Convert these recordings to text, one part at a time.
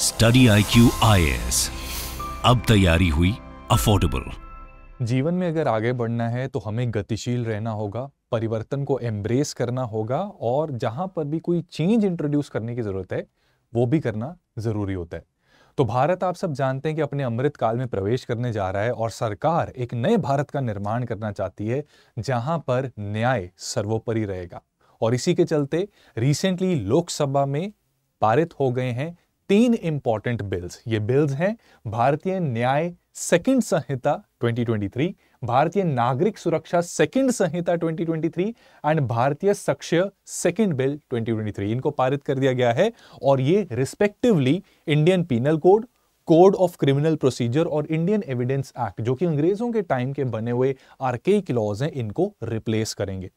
Study I Q I S अब तैयारी हुई अफोर्डेबल जीवन में अगर आगे बढ़ना है तो हमें गतिशील रहना होगा परिवर्तन को एम्ब्रेस करना होगा और जहां पर भी कोई चेंज इंट्रोड्यूस करने की जरूरत है वो भी करना जरूरी होता है तो भारत आप सब जानते हैं कि अपने अमृत काल में प्रवेश करने जा रहा है और सरकार एक नए भारत का निर्माण करना चाहती है जहां पर न्याय सर्वोपरि रहेगा और इसी के चलते रिसेंटली लोकसभा में पारित हो गए हैं तीन इंपॉर्टेंट बिल्स ये बिल्स हैं भारतीय न्याय सेकंड संहिता 2023 भारतीय नागरिक सुरक्षा सेकंड संहिता 2023 एंड भारतीय सक्षय सेकेंड बिल 2023 इनको पारित कर दिया गया है और ये respectively Indian penal code code of criminal procedure और इंडियन एविडेंस एक्ट जो कि अंग्रेजों के टाइम के बने हुए आरके लॉज हैं इनको रिप्लेस करेंगे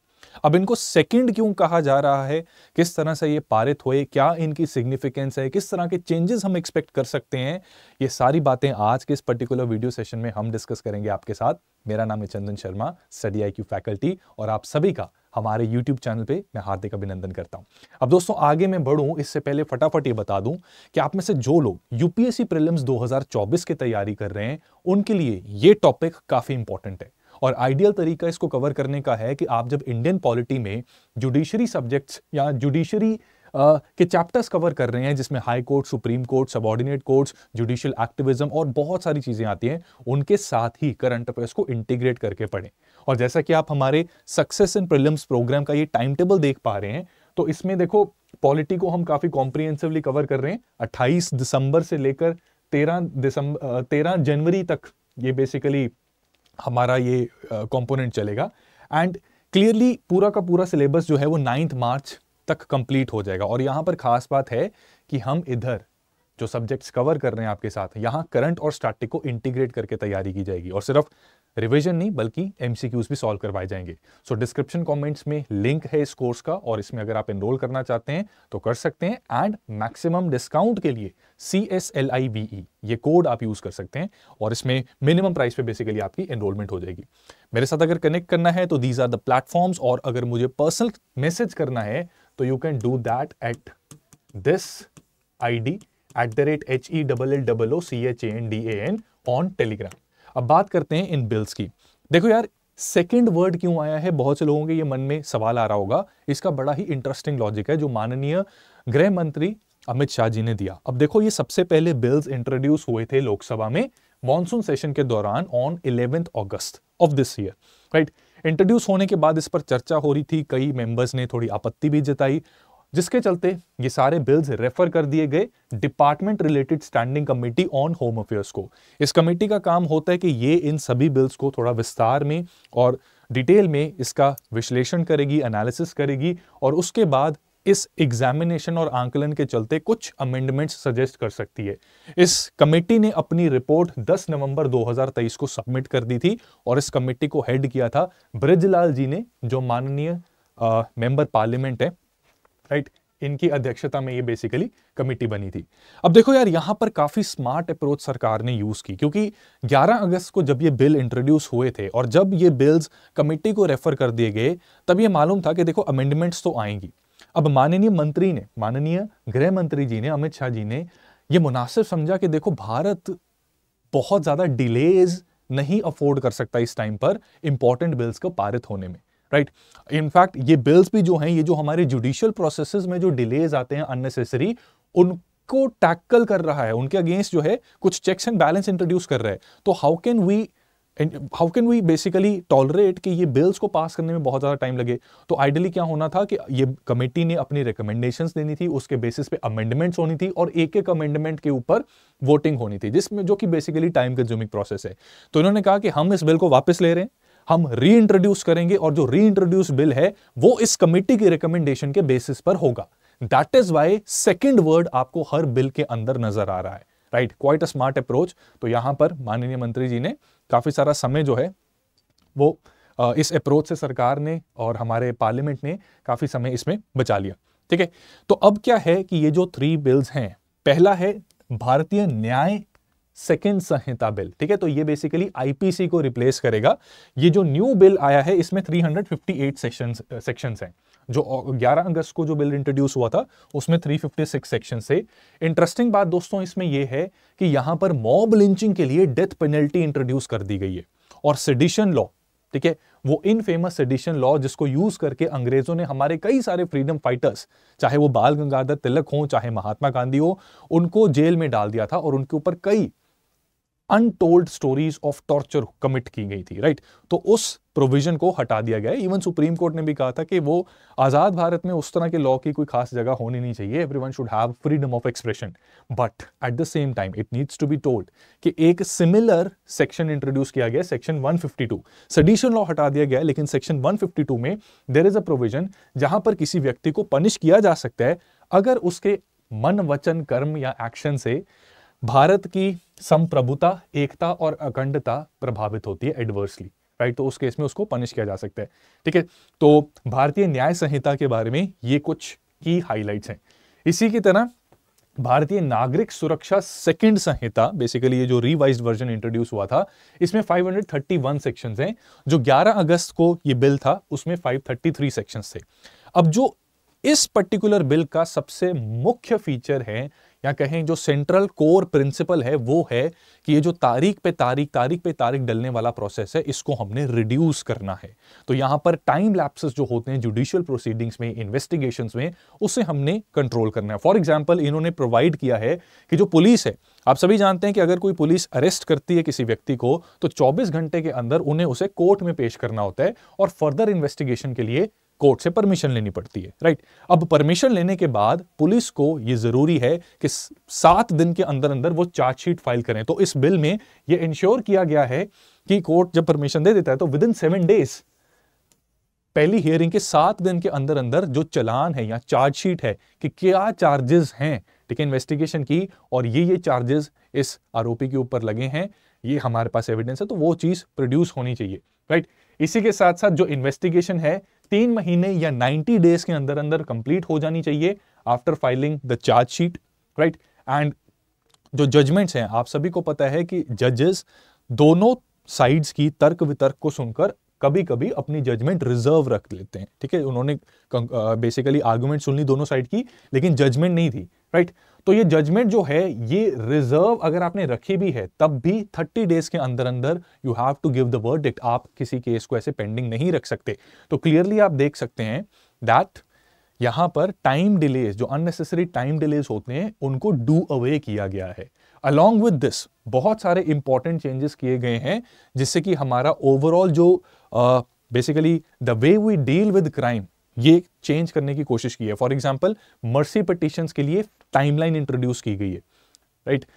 अब इनको सेकंड क्यों कहा जा रहा है किस तरह से ये पारित हुए क्या इनकी सिग्निफिकेंस है किस तरह के चेंजेस हम एक्सपेक्ट कर सकते हैं ये सारी बातें आज के इस पर्टिकुलर वीडियो सेशन में हम डिस्कस करेंगे आपके साथ मेरा नाम है Chandan Sharma study I faculty और आप सभी का हमारे YouTube चैनल पे मैं हार्दिक अभिनंदन करता हूं अब दोस्तों आगे मैं बढ़ूं इससे पहले फटाफट ये बता दूं कि आप में से जो लोग यूपीएससी प्रीलिम्स 2024 की तैयारी कर रहे हैं उनके लिए ये टॉपिक काफ़ी इंपॉर्टेंट है और आइडियल तरीका इसको कवर करने का है कि आप जब इंडियन पॉलिटी में जुडिशरी सब्जेक्ट्स या जुडिशरी के चैप्टर्स कवर कर रहे हैं जिसमें high court supreme court subordinate courts judicial activism और बहुत सारी चीज़ें आती हैं उनके साथ ही करंट अफेयर्स को इंटीग्रेट करके पढ़ें और जैसा कि आप हमारे सक्सेस इन प्रिलिम्स प्रोग्राम का ये टाइम टेबल देख पा रहे हैं तो इसमें देखो पॉलिटी को हम काफ़ी कॉम्प्रिहेंसिवली कवर कर रहे हैं अट्ठाईस दिसंबर से लेकर तेरह दिसंबर तेरह जनवरी तक ये बेसिकली हमारा ये कंपोनेंट चलेगा एंड क्लियरली पूरा का पूरा सिलेबस जो है वो नाइन्थ मार्च तक कंप्लीट हो जाएगा और यहाँ पर खास बात है कि हम इधर जो सब्जेक्ट्स कवर कर रहे हैं आपके साथ यहाँ करंट और स्टैटिक को इंटीग्रेट करके तैयारी की जाएगी और सिर्फ रिविजन नहीं बल्कि एम भी सॉल्व करवाए जाएंगे सो डिस्क्रिप्शन कॉमेंट्स में लिंक है इस कोर्स का और इसमें अगर आप एनरोल करना चाहते हैं तो कर सकते हैं एंड मैक्सिमम डिस्काउंट के लिए C S L I B E ये कोड आप यूज़ कर सकते हैं और इसमें मिनिमम प्राइस पे बेसिकली आपकी एनरोलमेंट हो जाएगी मेरे साथ अगर कनेक्ट करना है तो दीज आर द प्लेटफॉर्म्स और अगर मुझे पर्सनल मैसेज करना है तो you can do that at this I D at the rate H E double L double O C H A N D A N on Telegram अब बात करते हैं इन बिल्स की देखो यार सेकेंड वर्ड क्यों आया है बहुत से लोगों के ये मन में सवाल आ रहा होगा इसका बड़ा ही इंटरेस्टिंग लॉजिक है जो माननीय गृह मंत्री अमित शाह जी ने दिया अब देखो ये सबसे पहले बिल्स इंट्रोड्यूस हुए थे लोकसभा में मॉनसून सेशन के दौरान on eleventh August of this year right introduce होने के बाद इस पर चर्चा हो रही थी कई मेंबर्स ने थोड़ी आपत्ति भी जताई जिसके चलते ये सारे बिल्स रेफर कर दिए गए department related standing committee on home affairs को इस कमेटी का काम होता है कि ये इन सभी बिल्स को थोड़ा विस्तार में और डिटेल में इसका विश्लेषण करेगी एनालिसिस करेगी और उसके बाद इस एग्जामिनेशन और आंकलन के चलते कुछ अमेंडमेंट्स सजेस्ट कर सकती है इस कमेटी ने अपनी रिपोर्ट 10 नवंबर 2023 को सबमिट कर दी थी और इस कमेटी को हेड किया था ब्रिजलाल जी ने जो माननीय मेंबर पार्लियामेंट है राइट इनकी अध्यक्षता में ये बेसिकली कमेटी बनी थी अब देखो यार यहां पर काफ़ी स्मार्ट अप्रोच सरकार ने यूज़ की क्योंकि 11 अगस्त को जब ये बिल इंट्रोड्यूस हुए थे और जब ये बिल्स कमेटी को रेफर कर दिए गए तब ये मालूम था कि देखो अमेंडमेंट्स तो आएंगी अब माननीय मंत्री ने माननीय गृह मंत्री जी ने अमित शाह जी ने यह मुनासिब समझा कि देखो भारत बहुत ज़्यादा डिलेज नहीं अफोर्ड कर सकता इस टाइम पर इंपॉर्टेंट बिल्स को पारित होने में राइट इनफैक्ट ये बिल्स भी जो हैं ये जो हमारे जुडिशियल प्रोसेस में जो डिलेज आते हैं अननेसेसरी उन को टैकल कर रहा है उनके अगेंस्ट जो है कुछ चेक्स एंड बैलेंस इंट्रोड्यूस कर रहा है तो how can we how can we basically tolerate कि ये बिल्स को पास करने में बहुत ज़्यादा टाइम लगे तो आइडियली क्या होना था कि ये कमेटी ने अपनी रिकमेंडेशंस देनी थी उसके बेसिस पे अमेंडमेंट्स होनी थी और एक एक अमेंडमेंट के ऊपर वोटिंग होनी थी जिसमें जो कि बेसिकली टाइम कंज्यूमिंग प्रोसेस है तो इन्होंने कहा कि हम इस बिल को वापस ले रहे हैं हम रीइंट्रोड्यूस करेंगे और जो रीइंट्रोड्यूस बिल है वो इस कमेटी की रिकमेंडेशन के बेसिस पर होगा that is why second word आपको हर बिल के अंदर नजर आ रहा है right quite a smart approach तो यहां पर माननीय मंत्री जी ने काफी सारा समय जो है वो इस अप्रोच से सरकार ने और हमारे पार्लियामेंट ने काफी समय इसमें बचा लिया ठीक है तो अब क्या है कि ये जो थ्री बिल्स हैं पहला है भारतीय न्याय सेकेंड संहिता बिल ठीक है तो ये बेसिकली आईपीसी को रिप्लेस करेगा ये जो न्यू बिल आया है इसमें 358 सेक्शंस सेक्शंस हैं जो 11 अगस्त को जो बिल इंट्रोड्यूस हुआ था उसमें 356 सेक्शन से इंटरेस्टिंग बात दोस्तों इसमें यह है कि यहां पर मॉब लिंचिंग के लिए डेथ पेनल्टी इंट्रोड्यूस कर दी गई है और सेडिशन लॉ ठीक है वो इन फेमस सेडिशन लॉ जिसको यूज करके अंग्रेजों ने हमारे कई सारे फ्रीडम फाइटर्स चाहे वो बाल गंगाधर तिलक हो चाहे महात्मा गांधी हो उनको जेल में डाल दिया था और उनके ऊपर कई untold stories of torture commit की गई थी राइट तो उस प्रोविजन को हटा दिया गया इवन सुप्रीम कोर्ट ने भी कहा था कि वो आज़ाद भारत में उस तरह के लॉ की कोई खास जगह होनी नहीं चाहिए everyone should have freedom of expression but at the same time it needs to be told कि एक सिमिलर सेक्शन इंट्रोड्यूस किया गया सेक्शन 152 सडिशन लॉ हटा दिया गया लेकिन सेक्शन 152 में देर इज अ प्रोविजन जहां पर किसी व्यक्ति को पनिश किया जा सकता है अगर उसके मन वचन कर्म या एक्शन से भारत की संप्रभुता एकता और अखंडता प्रभावित होती है एडवर्सली राइट तो उस केस में उसको पनिश किया जा सकता है ठीक है तो भारतीय न्याय संहिता के बारे में ये कुछ की हाईलाइट्स हैं इसी की तरह भारतीय नागरिक सुरक्षा सेकंड संहिता बेसिकली ये जो रिवाइज्ड वर्जन इंट्रोड्यूस हुआ था इसमें 531 सेक्शंस हैं जो 11 अगस्त को ये बिल था उसमें 533 सेक्शंस थे अब जो इस पर्टिकुलर बिल का सबसे मुख्य फीचर है या कहें जो सेंट्रल कोर प्रिंसिपल है वो है कि ये जो तारीख पे तारीख तारीख पे तारीख डलने वाला प्रोसेस है इसको हमने रिड्यूस करना है तो यहाँ पर टाइम लैप्सेस जो होते हैं जुडिशियल प्रोसीडिंग्स में इन्वेस्टिगेशन में उसे हमने कंट्रोल करना है फॉर एग्जाम्पल इन्होंने प्रोवाइड किया है कि जो पुलिस है आप सभी जानते हैं कि अगर कोई पुलिस अरेस्ट करती है किसी व्यक्ति को तो चौबीस घंटे के अंदर उन्हें उसे कोर्ट में पेश करना होता है और फर्दर इन्वेस्टिगेशन के लिए कोर्ट से परमिशन लेनी पड़ती है राइट अब परमिशन लेने के बाद पुलिस को यह ज़रूरी है कि सात दिन के अंदर अंदर वो चार्जशीट फाइल करें तो इस बिल में ये इंश्योर किया गया है कि कोर्ट जब परमिशन दे देता है तो विद इन सेवन डेज पहली हियरिंग के सात दिन के अंदर अंदर जो चलान है या चार्जशीट है कि क्या चार्जेस हैं ठीक है इन्वेस्टिगेशन की और ये ये चार्जेस इस आरोपी के ऊपर लगे हैं ये हमारे पास एविडेंस है तो वो चीज़ प्रोड्यूस होनी चाहिए राइट इसी के साथ साथ जो इन्वेस्टिगेशन है तीन महीने या 90 डेज के अंदर अंदर कंप्लीट हो जानी चाहिए after filing the charge sheet right and जो जजमेंट्स हैं आप सभी को पता है कि जजेस दोनों साइड्स की तर्क वितर्क को सुनकर कभी कभी अपनी जजमेंट रिजर्व रख लेते हैं ठीक है उन्होंने बेसिकली आर्गूमेंट सुन ली दोनों साइड की लेकिन जजमेंट नहीं थी राइट right? तो ये जजमेंट जो है ये रिजर्व अगर आपने रखी भी है तब भी 30 डेज के अंदर अंदर you have to give the verdict आप किसी केस को ऐसे पेंडिंग नहीं रख सकते तो क्लियरली आप देख सकते हैं दैट यहां पर टाइम डिलेज जो अननेसेसरी टाइम डिलेज होते हैं उनको डू अवे किया गया है अलॉन्ग विद दिस बहुत सारे इंपॉर्टेंट चेंजेस किए गए हैं जिससे कि हमारा ओवरऑल जो basically the way we deal with crime ये चेंज करने की कोशिश की है फॉर एग्जाम्पल मर्सी पटिशन के लिए टाइमलाइन इंट्रोड्यूस की गई है राइट right?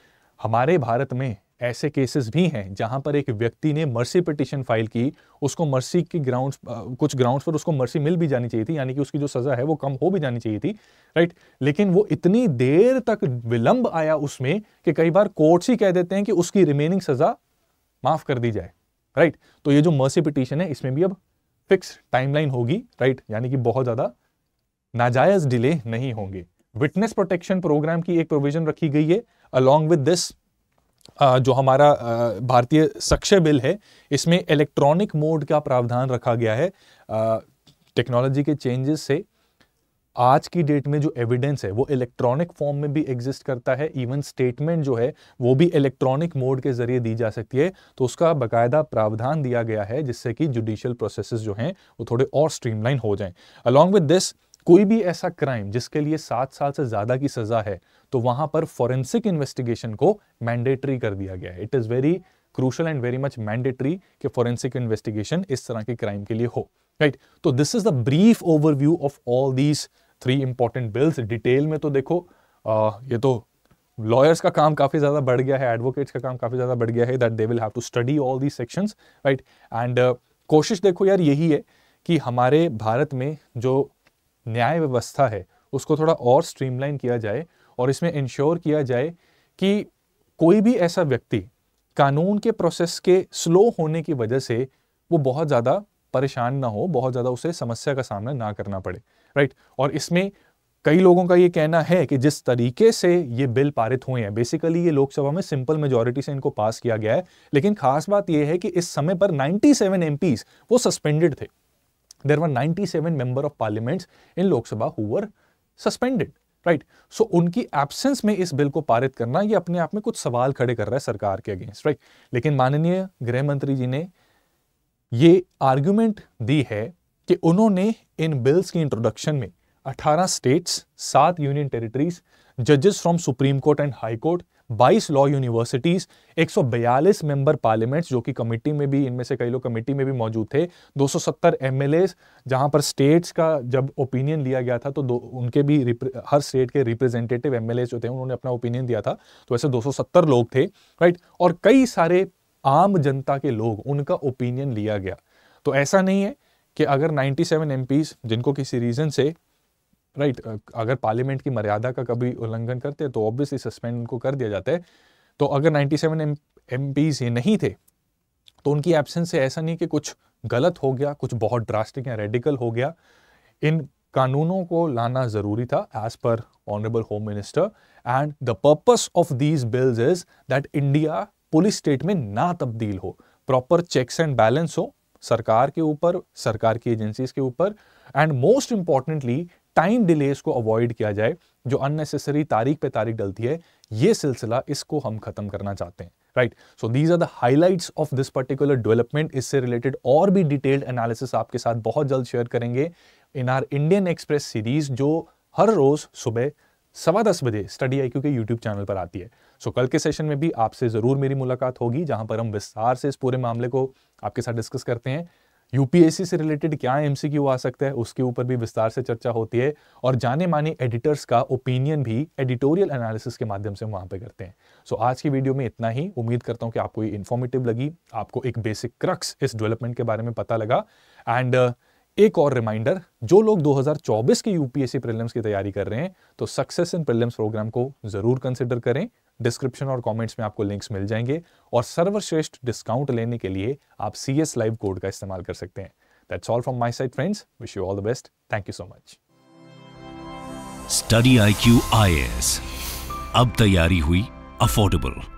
हमारे भारत में ऐसे केसेस भी हैं जहां पर एक व्यक्ति ने मर्सी पिटिशन फाइल की उसको मर्सी के ग्राउंड्स कुछ ग्राउंड्स पर उसको मर्सी मिल भी जानी चाहिए थी यानी कि उसकी जो सज़ा है वो कम हो भी जानी चाहिए थी राइट लेकिन वो इतनी देर तक विलंब आया उसमें कि कई बार कोर्ट्स ही कह देते हैं कि उसकी रिमेनिंग सज़ा माफ़ कर दी जाए राइट तो ये जो मर्सी पिटिशन है इसमें भी अब फिक्स टाइमलाइन होगी राइट यानी कि बहुत ज्यादा नाजायज डिले नहीं होंगे विटनेस प्रोटेक्शन प्रोग्राम की एक प्रोविजन रखी गई है अलॉन्ग विद दिस जो हमारा भारतीय सक्षय बिल है इसमें इलेक्ट्रॉनिक मोड का प्रावधान रखा गया है टेक्नोलॉजी के चेंजेस से आज की डेट में जो एविडेंस है वो इलेक्ट्रॉनिक फॉर्म में भी एग्जिस्ट करता है इवन स्टेटमेंट जो है वो भी इलेक्ट्रॉनिक मोड के जरिए दी जा सकती है तो उसका बाकायदा प्रावधान दिया गया है जिससे कि जुडिशियल प्रोसेस जो हैं वो थोड़े और स्ट्रीमलाइन हो जाएं अलॉन्ग विद दिस कोई भी ऐसा क्राइम जिसके लिए सात साल से ज़्यादा की सज़ा है तो वहां पर फॉरेंसिक इन्वेस्टिगेशन को मैंडेटरी कर दिया गया है it is very crucial and very much mandatory कि फॉरेंसिक इन्वेस्टिगेशन इस तरह के क्राइम के लिए हो राइट तो this is the brief overview of all these three important bills detail में तो देखो आ, ये तो लॉयर्स का काम काफ़ी ज़्यादा बढ़ गया है एडवोकेट्स का काम काफ़ी ज़्यादा बढ़ गया है that they will have to study all the sections right and कोशिश देखो यार यही है कि हमारे भारत में जो न्याय व्यवस्था है उसको थोड़ा और स्ट्रीमलाइन किया जाए और इसमें इंश्योर किया जाए कि कोई भी ऐसा व्यक्ति कानून के प्रोसेस के स्लो होने की वजह से वो बहुत ज़्यादा परेशान ना हो बहुत ज़्यादा उसे समस्या का सामना ना करना पड़े राइट और इसमें कई लोगों का ये कहना है कि जिस तरीके से ये बिल पारित हुए हैं बेसिकली ये लोकसभा में सिंपल मेजोरिटी से इनको पास किया गया है लेकिन खास बात ये है कि इस समय पर 97 सेवन वो सस्पेंडेड थे there were 97 seven member of parliament in Lok Sabha who were suspended right so उनकी एब्सेंस में इस बिल को पारित करना ये अपने आप में कुछ सवाल खड़े कर रहा है सरकार के अगेंस्ट राइट right? लेकिन माननीय गृह मंत्री जी ने ये आर्ग्यूमेंट दी है कि उन्होंने इन बिल्स की इंट्रोडक्शन में 18 स्टेट्स सात यूनियन टेरिटरीज जजेस from supreme court and high court 22 law universities 142 member parliaments जो कि कमेटी में भी इनमें से कई लोग कमेटी में भी मौजूद थे 270 एमएलएस जहां पर स्टेट्स का जब ओपिनियन लिया गया था तो दो उनके भी हर स्टेट के रिप्रेजेंटेटिव एमएलए जो थे उन्होंने अपना ओपिनियन दिया था तो ऐसे 270 लोग थे राइट और कई सारे आम जनता के लोग उनका ओपिनियन लिया गया तो ऐसा नहीं है कि अगर 97 सेवन जिनको किसी रीज़न से राइट right, अगर पार्लियामेंट की मर्यादा का कभी उल्लंघन करते हैं तो ऑब्वियसली सस्पेंड उनको कर दिया जाता है तो अगर 97 सेवन एम ये नहीं थे तो उनकी एब्सेंस से ऐसा नहीं कि कुछ गलत हो गया कुछ बहुत ड्रास्टिक या रेडिकल हो गया इन कानूनों को लाना ज़रूरी था as per honourable home minister and the purpose of these bills is that India police state में ना तब्दील हो प्रॉपर चेक्स एंड बैलेंस हो सरकार के ऊपर सरकार की एजेंसीज के ऊपर and most importantly time delays को अवॉइड किया जाए जो अननेसेसरी तारीख पे तारीख डलती है ये सिलसिला इसको हम खत्म करना चाहते हैं right so these are the highlights of this particular development इससे रिलेटेड और भी डिटेल्ड एनालिसिस आपके साथ बहुत जल्द शेयर करेंगे in our Indian Express series जो हर रोज सुबह सवा दस बजे स्टडी आई के यूट्यूब चैनल पर आती है सो so, कल के सेशन में भी आपसे ज़रूर मेरी मुलाकात होगी जहां पर हम विस्तार से इस पूरे मामले को आपके साथ डिस्कस करते हैं यूपीएससी से रिलेटेड क्या एम आ सकता है उसके ऊपर भी विस्तार से चर्चा होती है और जाने माने एडिटर्स का ओपिनियन भी एडिटोरियल एनालिसिस के माध्यम से वहां पर करते हैं सो so, आज की वीडियो में इतना ही उम्मीद करता हूँ कि आपको ये इन्फॉर्मेटिव लगी आपको एक बेसिक क्रक्स इस डेवलपमेंट के बारे में पता लगा एंड uh, एक और रिमाइंडर जो लोग 2024 के यूपीएससी प्रीलिम्स की तैयारी कर रहे हैं तो सक्सेस इन प्रीलिम्स प्रोग्राम को जरूर कंसिडर करें डिस्क्रिप्शन और कमेंट्स में आपको लिंक्स मिल जाएंगे और सर्वश्रेष्ठ डिस्काउंट लेने के लिए आप सी एस लाइव कोड का इस्तेमाल कर सकते हैं that's all from my side friends wish you all the best thank you so much study I Q अब तैयारी हुई अफोर्डेबल